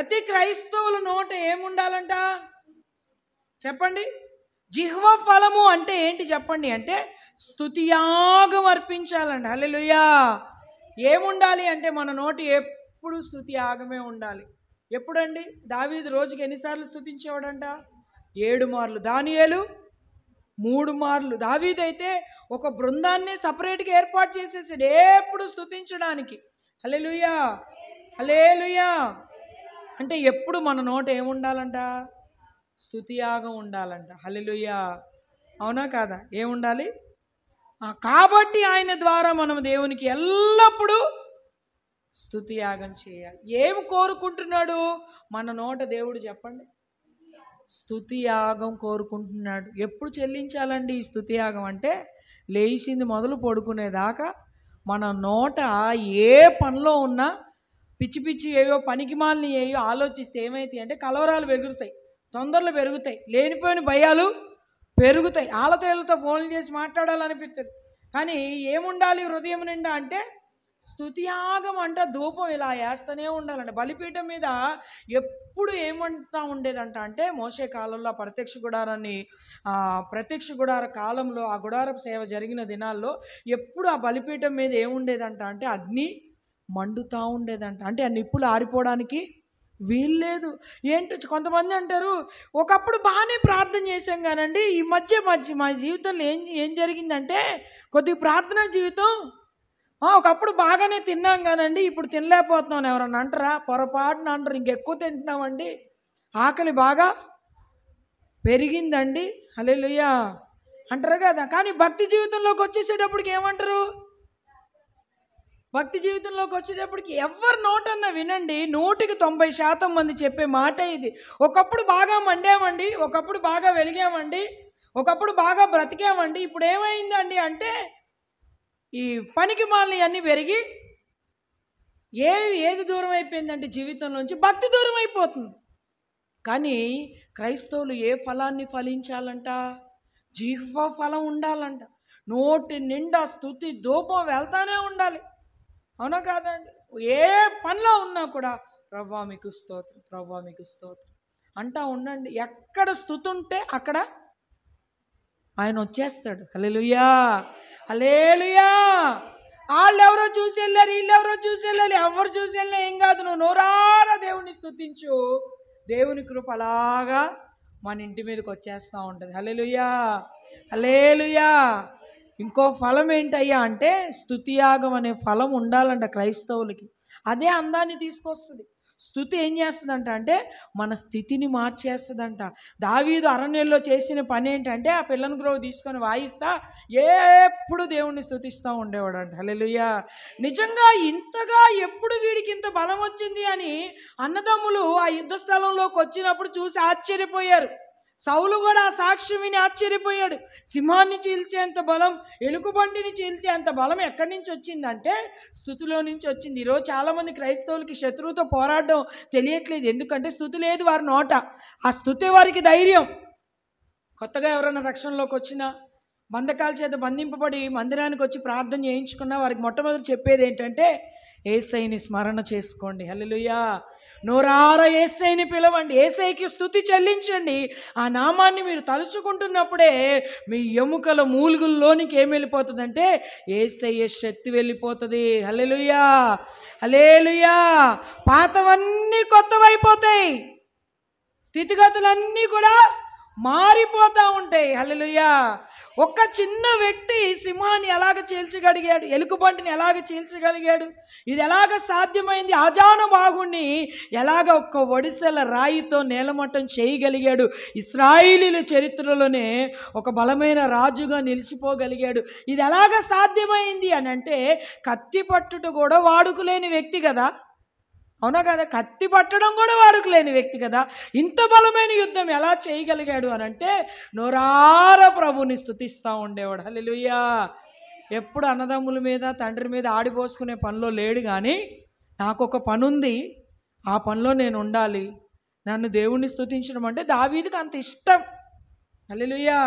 ప్రతి క్రైస్తవుల నోట ఏముండాలంట చెప్పండి జిహ్వ ఫలము అంటే ఏంటి చెప్పండి అంటే స్థుతియాగం అర్పించాలండి అల్లెలుయా ఏముండాలి అంటే మన నోటి ఎప్పుడు స్థుతి ఆగమే ఉండాలి ఎప్పుడండి దావీదు రోజుకి ఎన్నిసార్లు స్థుతించేవాడంట ఏడు మార్లు దానియాలు మూడు మార్లు దావీదైతే ఒక బృందాన్ని సపరేట్గా ఏర్పాటు చేసేసాడు ఎప్పుడు స్థుతించడానికి హలే లుయా హలే లుయా అంటే ఎప్పుడు మన నోట ఏముండాలంట స్థుతియాగం ఉండాలంట హలిలుయ్య అవునా కాదా ఏముండాలి కాబట్టి ఆయన ద్వారా మనం దేవునికి ఎల్లప్పుడూ స్థుతియాగం చేయాలి ఏం కోరుకుంటున్నాడు మన నోట దేవుడు చెప్పండి స్థుతి యాగం కోరుకుంటున్నాడు ఎప్పుడు చెల్లించాలండి ఈ స్థుతియాగం అంటే లేచింది మొదలు పడుకునేదాకా మన నోట ఏ పనిలో ఉన్నా పిచ్చి పిచ్చి ఏవో పనికిమాలని ఏవో ఆలోచిస్తే ఏమైతాయి అంటే కలవరాలు పెరుగుతాయి తొందరలు పెరుగుతాయి లేనిపోయిన భయాలు పెరుగుతాయి ఆలతో ఫోన్లు చేసి మాట్లాడాలనిపిస్తుంది కానీ ఏముండాలి హృదయం నిండా అంటే స్థుతియాగం అంట ధూపం ఇలా వేస్తూనే ఉండాలంట బలిపీఠం మీద ఎప్పుడు ఏమంటా ఉండేదంట అంటే మోసే కాలంలో ప్రత్యక్ష గుడారాన్ని ప్రత్యక్ష గుడార కాలంలో ఆ గుడారపు సేవ జరిగిన దినాల్లో ఎప్పుడు ఆ బలిపీఠం మీద ఏముండేదంట అంటే అగ్ని మండుతూ ఉండేదంట అంటే ఆ నిప్పులు ఆరిపోవడానికి వీల్లేదు ఏంటో కొంతమంది అంటారు ఒకప్పుడు బాగానే ప్రార్థన చేశాం కానండి ఈ మధ్య మధ్య మా జీవితంలో ఏం ఏం జరిగిందంటే కొద్ది ప్రార్థనా జీవితం ఒకప్పుడు బాగానే తిన్నాం కానండి ఇప్పుడు తినలేకపోతున్నాం ఎవరన్నా అంటారా పొరపాటున అంటారు ఇంకెక్కువ తింటున్నామండి ఆకలి బాగా పెరిగిందండి అలే అంటారు కదా కానీ భక్తి జీవితంలోకి వచ్చేసేటప్పటికి ఏమంటారు భక్తి జీవితంలోకి వచ్చేటప్పటికి ఎవరు నోటన్నా వినండి నూటికి తొంభై శాతం మంది చెప్పే మాట ఇది ఒకప్పుడు బాగా మండామండి ఒకప్పుడు బాగా వెలిగామండి ఒకప్పుడు బాగా బ్రతికామండి ఇప్పుడు ఏమైందండి అంటే ఈ పనికి మాలని అన్నీ పెరిగి ఏ ఏది దూరం అయిపోయిందంటే జీవితంలోంచి భక్తి దూరం అయిపోతుంది కానీ క్రైస్తవులు ఏ ఫలాన్ని ఫలించాలంట జీవ ఫలం ఉండాలంట నోటి నిండా స్థుతి ధూపం వెళ్తానే ఉండాలి అవునా కాదండి ఏ పనిలో ఉన్నా కూడా ప్రభా మీకు స్తోత్రం ప్రభా మీకు స్తోత్రం అంటా ఉండండి ఎక్కడ స్థుతి ఉంటే అక్కడ ఆయన వచ్చేస్తాడు హలేలుయా హలేలుయా వాళ్ళు ఎవరో చూసి వెళ్ళారు ఎవరో చూసి వెళ్ళాలి ఎవరు చూసి వెళ్ళినా ఏం కాదు నువ్వు నోరారా దేవుని స్థుతించు దేవుని కృప అలాగా మన ఇంటి మీదకి వచ్చేస్తూ ఉంటుంది హలేలుయా హలేలుయా ఇంకో ఫలం ఏంటయ్యా అంటే స్థుతియాగం అనే ఫలం ఉండాలంట క్రైస్తవులకి అదే అందాన్ని తీసుకొస్తుంది స్థుతి ఏం చేస్తుందంట అంటే మన స్థితిని మార్చేస్తుందంట దావీదు అరణ్యంలో చేసిన పని ఏంటంటే ఆ పిల్లని గ్రోవ్ తీసుకొని వాయిస్తా ఎప్పుడు దేవుణ్ణి స్థుతిస్తూ ఉండేవాడంట హలెలుయ్యా నిజంగా ఇంతగా ఎప్పుడు వీడికి ఇంత బలం వచ్చింది అని అన్నదమ్ములు ఆ యుద్ధ స్థలంలోకి వచ్చినప్పుడు చూసి ఆశ్చర్యపోయారు సౌలు కూడా సాక్షి విని ఆశ్చర్యపోయాడు సింహాన్ని చీల్చేంత బలం ఎలుకబంటిని చీల్చేంత బలం ఎక్కడి నుంచి వచ్చిందంటే స్థుతిలో నుంచి వచ్చింది ఈరోజు చాలామంది క్రైస్తవులకి శత్రువుతో పోరాడడం తెలియట్లేదు ఎందుకంటే స్థుతి లేదు వారి నోట ఆ స్థుతి వారికి ధైర్యం కొత్తగా ఎవరైనా రక్షణలోకి వచ్చినా బంధకాల చేత బంధింపబడి మందిరానికి వచ్చి ప్రార్థన చేయించుకున్న వారికి మొట్టమొదటి చెప్పేది ఏంటంటే ఏసైని స్మరణ చేసుకోండి హల్లుయా నోరార ఏసైని పిలవండి ఏసైకి స్థుతి చెల్లించండి ఆ నామాన్ని మీరు తలుచుకుంటున్నప్పుడే మీ ఎముకల మూలుగుల్లోనికి ఏం వెళ్ళిపోతుందంటే ఏసయ్య శక్తి వెళ్ళిపోతుంది హలేలుయా హలేలుయా పాతవన్నీ కొత్తవైపోతాయి స్థితిగతులన్నీ కూడా మారిపోతూ ఉంటాయి హలలుయా ఒక చిన్న వ్యక్తి సింహాన్ని ఎలాగ చీల్చగలిగాడు ఎలుకబంటిని ఎలాగ చీల్చగలిగాడు ఇది ఎలాగ సాధ్యమైంది అజాను బాగుణ్ణి ఎలాగ ఒక్క ఒడిసెల రాయితో నేలమట్టం చేయగలిగాడు ఇస్రాయిలీల చరిత్రలోనే ఒక బలమైన రాజుగా నిలిచిపోగలిగాడు ఇది ఎలాగ సాధ్యమైంది అని అంటే కత్తి పట్టుట కూడా వాడుకులేని వ్యక్తి కదా అవునా కదా కత్తి పట్టడం కూడా వాడుకు లేని వ్యక్తి కదా ఇంత బలమైన యుద్ధం ఎలా చేయగలిగాడు అని అంటే నోరార ప్రభుని స్థుతిస్తూ ఉండేవాడు హలిలుయ్యా ఎప్పుడు అన్నదమ్ముల మీద తండ్రి మీద ఆడిపోసుకునే పనిలో లేడు కానీ నాకు ఒక పని ఉంది ఆ పనిలో నేను ఉండాలి నన్ను దేవుణ్ణి స్థుతించడం అంటే దావీదికి అంత ఇష్టం అల్లెలుయ్యా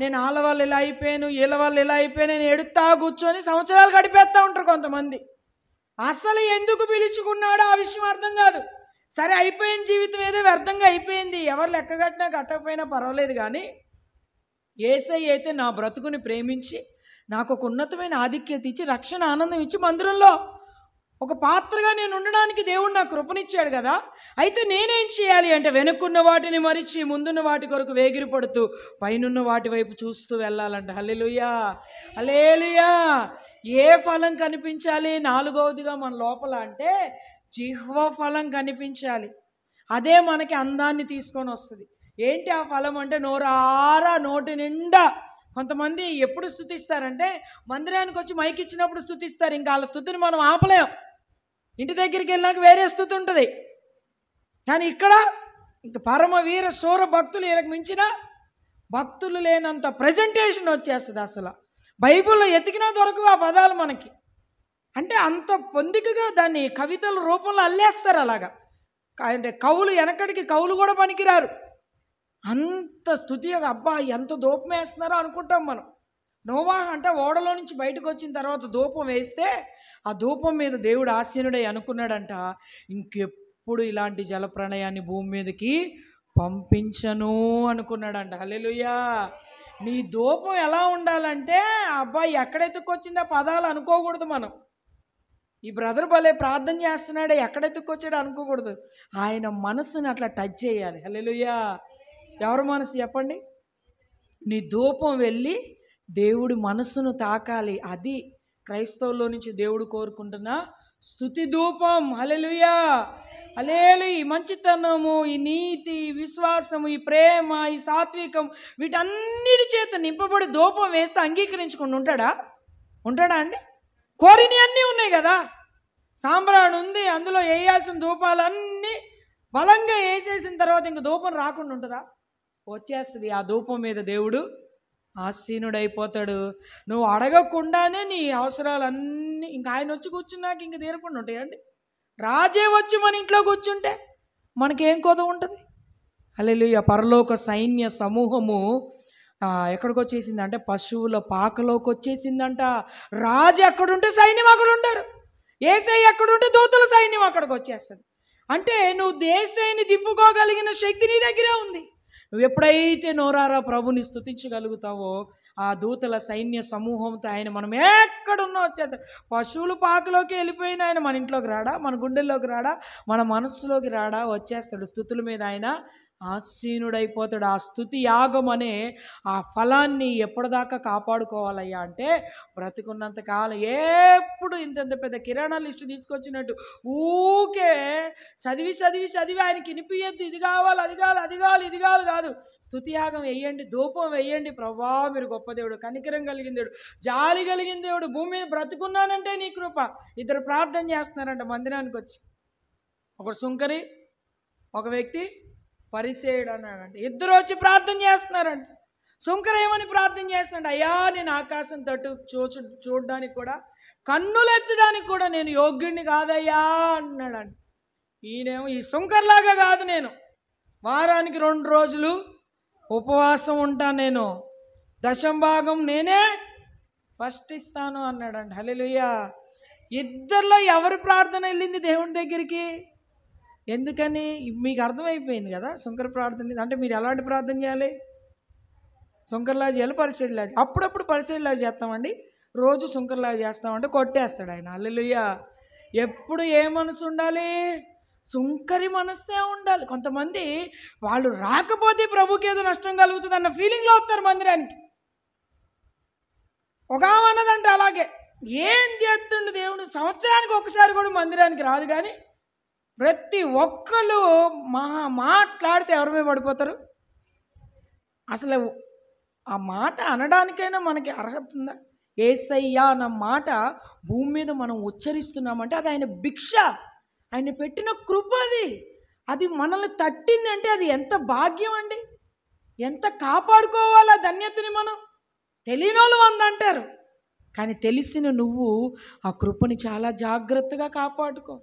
నేను ఆళ్ళ వాళ్ళు ఇలా అయిపోయాను వీళ్ళ వాళ్ళు ఇలా అయిపోయాను నేను ఎడుతా కూర్చొని సంవత్సరాలు గడిపేస్తూ ఉంటారు కొంతమంది అసలు ఎందుకు పిలుచుకున్నాడో ఆ విషయం అర్థం కాదు సరే అయిపోయిన జీవితం ఏదో వ్యర్థంగా అయిపోయింది ఎవరు లెక్కగట్టినా కట్టకపోయినా పర్వాలేదు కానీ ఏసై అయితే నా బ్రతుకుని ప్రేమించి నాకు ఒక ఉన్నతమైన ఆధిక్యత ఇచ్చి రక్షణ ఆనందం ఇచ్చి మందిరంలో ఒక పాత్రగా నేను ఉండడానికి దేవుడు నా కృపనిచ్చాడు కదా అయితే నేనేం చేయాలి అంటే వెనుక్కున్న వాటిని మరిచి ముందున్న వాటి కొరకు వేగిరి పడుతూ పైనున్న వాటి వైపు చూస్తూ వెళ్ళాలంట హల్లెలుయా హలేలుయా ఏ ఫలం కనిపించాలి నాలుగవదిగా మన లోపల అంటే జిహ్వ ఫలం కనిపించాలి అదే మనకి అందాన్ని తీసుకొని వస్తుంది ఏంటి ఆ ఫలం అంటే నోరారా నోటి నిండా కొంతమంది ఎప్పుడు స్థుతిస్తారంటే మందిరానికి వచ్చి మైకి ఇచ్చినప్పుడు స్థుతిస్తారు ఇంకా వాళ్ళ స్థుతిని మనం ఆపలేం ఇంటి దగ్గరికి వెళ్ళాక వేరే స్థుతి ఉంటుంది కానీ ఇక్కడ ఇంకా పరమవీర సూర భక్తులు వీళ్ళకి మించిన భక్తులు లేనంత ప్రజెంటేషన్ వచ్చేస్తుంది అసలు బైబిల్లో ఎతికినా దొరకవు ఆ పదాలు మనకి అంటే అంత పొందికగా దాన్ని కవితల రూపంలో అల్లేస్తారు అలాగా అంటే కవులు వెనకడికి కవులు కూడా పనికిరారు అంత స్థుతి అబ్బా ఎంత దూపం వేస్తున్నారో అనుకుంటాం మనం నోవా అంటే ఓడలో నుంచి బయటకు వచ్చిన తర్వాత ధూపం వేస్తే ఆ ధూపం మీద దేవుడు ఆశీనుడై అనుకున్నాడంట ఇంకెప్పుడు ఇలాంటి జలప్రణయాన్ని భూమి మీదకి పంపించను అనుకున్నాడంట హలెలుయా నీ ధూపం ఎలా ఉండాలంటే అబ్బాయి ఎక్కడెత్తుకొచ్చిందో పదాలు అనుకోకూడదు మనం ఈ బ్రదర్ భలే ప్రార్థన చేస్తున్నాడే ఎక్కడెత్తుకొచ్చాడో అనుకోకూడదు ఆయన మనసుని అట్లా టచ్ చేయాలి హలెలుయా ఎవరి మనసు చెప్పండి నీ ధూపం వెళ్ళి దేవుడి మనసును తాకాలి అది క్రైస్తవుల్లో నుంచి దేవుడు కోరుకుంటున్న స్థుతి ధూపం అలెలుయా అలేలు ఈ మంచితనము ఈ నీతి ఈ విశ్వాసము ఈ ప్రేమ ఈ సాత్వికం వీటన్నిటి చేత నింపబడి ధూపం వేస్తే అంగీకరించుకుండా ఉంటాడా ఉంటాడా అండి కోరిని అన్నీ ఉన్నాయి కదా సాంబ్రాణి ఉంది అందులో వేయాల్సిన ధూపాలన్నీ బలంగా వేసేసిన తర్వాత ఇంక ధూపం రాకుండా ఉంటుందా వచ్చేస్తుంది ఆ ధూపం మీద దేవుడు ఆసీనుడైపోతాడు నువ్వు అడగకుండానే నీ అవసరాలన్నీ ఇంకా ఆయన వచ్చి కూర్చున్నాక ఇంక తీరకుండా ఉంటాయండి రాజే వచ్చి మన ఇంట్లో కూర్చుంటే మనకేం కొద ఉంటుంది అల్లెలు పరలోక సైన్య సమూహము ఎక్కడికి వచ్చేసిందంటే అంటే పశువుల పాకలోకి వచ్చేసిందంట రాజు ఎక్కడుంటే సైన్యం అక్కడ ఉంటారు ఏసై ఎక్కడుంటే దూతల సైన్యం అక్కడికి వచ్చేస్తుంది అంటే నువ్వు దేశాన్ని దిప్పుకోగలిగిన శక్తి నీ దగ్గరే ఉంది నువ్వు ఎప్పుడైతే నోరారా ప్రభుని స్థుతించగలుగుతావో ఆ దూతల సైన్య సమూహంతో ఆయన మనం ఎక్కడున్నా వచ్చేది పశువులు పాకలోకి వెళ్ళిపోయిన ఆయన మన ఇంట్లోకి రాడా మన గుండెల్లోకి రాడా మన మనస్సులోకి రాడా వచ్చేస్తాడు స్థుతుల మీద ఆయన ఆశీనుడైపోతాడు ఆ స్థుతి యాగం అనే ఆ ఫలాన్ని ఎప్పటిదాకా కాపాడుకోవాలయ్యా అంటే కాలం ఎప్పుడు ఇంతంత పెద్ద కిరాణా లిస్టు తీసుకొచ్చినట్టు ఊకే చదివి చదివి చదివి ఆయన వినిపించద్దు ఇది కావాలి అది కావాలి అది కావాలి ఇది కావాలి కాదు స్థుతి యాగం వేయండి ధూపం వేయండి ప్రభా మీరు గొప్ప దేవుడు కనికరం కలిగిన దేవుడు జాలి కలిగిన దేవుడు భూమి మీద బ్రతుకున్నానంటే నీ కృప ఇద్దరు ప్రార్థన చేస్తున్నారంట మందిరానికి వచ్చి ఒకడు సుంకరి ఒక వ్యక్తి పరిసేయుడు అన్నాడంట ఇద్దరు వచ్చి ప్రార్థన చేస్తున్నారంట శుంకర ఏమని ప్రార్థన చేస్తున్నాడు అయ్యా నేను ఆకాశం తట్టు చూచు చూడడానికి కూడా కన్నులెత్తడానికి కూడా నేను యోగ్యుడిని కాదయ్యా అన్నాడంట ఈయనేమో ఈ శంకర్లాగా కాదు నేను వారానికి రెండు రోజులు ఉపవాసం ఉంటాను నేను దశంభాగం నేనే ఫస్ట్ ఇస్తాను అన్నాడండి హలెలుయ్యా ఇద్దరిలో ఎవరు ప్రార్థన వెళ్ళింది దేవుని దగ్గరికి ఎందుకని మీకు అర్థమైపోయింది కదా శంకర ప్రార్థన అంటే మీరు ఎలాంటి ప్రార్థన చేయాలి శంకర్లా చేయాలి పరిచయలా అప్పుడప్పుడు పరిచయలా చేస్తామండి రోజు శంకర్లా చేస్తామంటే కొట్టేస్తాడు ఆయన అల్లెలుయ్యా ఎప్పుడు ఏ మనసు ఉండాలి శంకరి మనస్సే ఉండాలి కొంతమంది వాళ్ళు రాకపోతే ప్రభుకి ఏదో నష్టం కలుగుతుంది అన్న ఫీలింగ్లో వస్తారు మందిరానికి ఒక అన్నదంటే అలాగే ఏం చేస్తుండే దేవుడు సంవత్సరానికి ఒకసారి కూడా మందిరానికి రాదు కానీ ప్రతి ఒక్కళ్ళు మా మాట్లాడితే ఎవరి మీద పడిపోతారు అసలు ఆ మాట అనడానికైనా మనకి అర్హత ఉందా ఏసయ్యా అన్న మాట భూమి మీద మనం ఉచ్చరిస్తున్నామంటే అది ఆయన భిక్ష ఆయన పెట్టిన కృప అది అది మనల్ని తట్టిందంటే అది ఎంత భాగ్యం అండి ఎంత కాపాడుకోవాలా ధన్యతని మనం తెలియని వాళ్ళు వంద అంటారు కానీ తెలిసిన నువ్వు ఆ కృపని చాలా జాగ్రత్తగా కాపాడుకో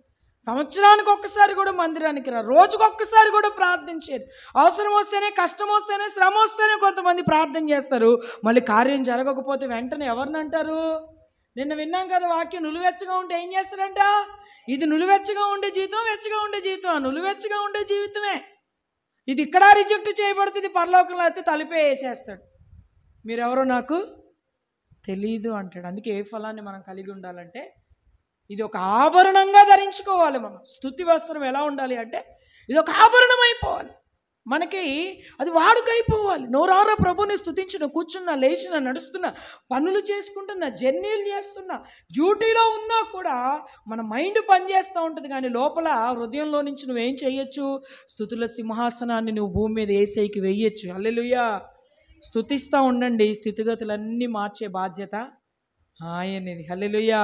సంవత్సరానికి ఒక్కసారి కూడా మందిరానికి రా రోజుకు ఒక్కసారి కూడా ప్రార్థించేది అవసరం వస్తేనే కష్టం వస్తేనే శ్రమ వస్తేనే కొంతమంది ప్రార్థన చేస్తారు మళ్ళీ కార్యం జరగకపోతే వెంటనే ఎవరిని అంటారు నిన్న విన్నాం కదా వాక్యం నులువెచ్చగా ఉంటే ఏం చేస్తారంట ఇది నులువెచ్చగా ఉండే జీవితం వెచ్చగా ఉండే జీవితం నులువెచ్చగా ఉండే జీవితమే ఇది ఇక్కడ రిజెక్ట్ చేయబడుతుంది పరలోకంలో అయితే తలిపే వేసేస్తాడు మీరెవరో నాకు తెలీదు అంటాడు అందుకే ఏ ఫలాన్ని మనం కలిగి ఉండాలంటే ఇది ఒక ఆభరణంగా ధరించుకోవాలి మనం స్థుతి వస్త్రం ఎలా ఉండాలి అంటే ఇది ఒక ఆభరణం అయిపోవాలి మనకి అది వాడుకైపోవాలి నోరార ప్రభుని స్థుతించిన కూర్చున్నా లేచిన నడుస్తున్నా పనులు చేసుకుంటున్నా జర్నీలు చేస్తున్నా డ్యూటీలో ఉన్నా కూడా మన మైండ్ పనిచేస్తూ ఉంటుంది కానీ లోపల హృదయంలో నుంచి నువ్వేం చేయొచ్చు స్థుతుల సింహాసనాన్ని నువ్వు భూమి మీద ఏసైకి వేయచ్చు అల్లెలుయ్యా స్థుతిస్తూ ఉండండి స్థితిగతులన్నీ మార్చే బాధ్యత ఆయనది హల్లెలుయ్యా